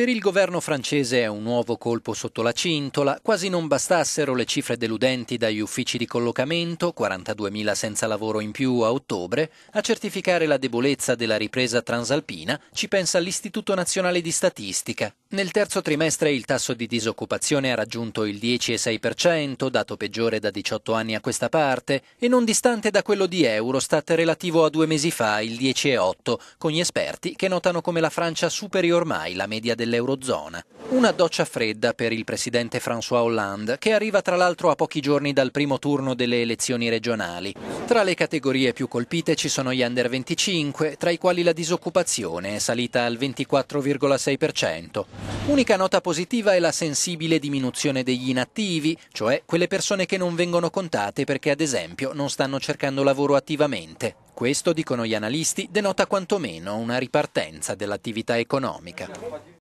Per il governo francese è un nuovo colpo sotto la cintola, quasi non bastassero le cifre deludenti dagli uffici di collocamento, 42.000 senza lavoro in più a ottobre, a certificare la debolezza della ripresa transalpina ci pensa l'Istituto Nazionale di Statistica, nel terzo trimestre il tasso di disoccupazione ha raggiunto il 10,6%, dato peggiore da 18 anni a questa parte, e non distante da quello di Eurostat relativo a due mesi fa, il 10,8, con gli esperti che notano come la Francia superi ormai la media dell'Eurozona. Una doccia fredda per il presidente François Hollande, che arriva tra l'altro a pochi giorni dal primo turno delle elezioni regionali. Tra le categorie più colpite ci sono gli under 25, tra i quali la disoccupazione è salita al 24,6%. Unica nota positiva è la sensibile diminuzione degli inattivi, cioè quelle persone che non vengono contate perché ad esempio non stanno cercando lavoro attivamente. Questo, dicono gli analisti, denota quantomeno una ripartenza dell'attività economica.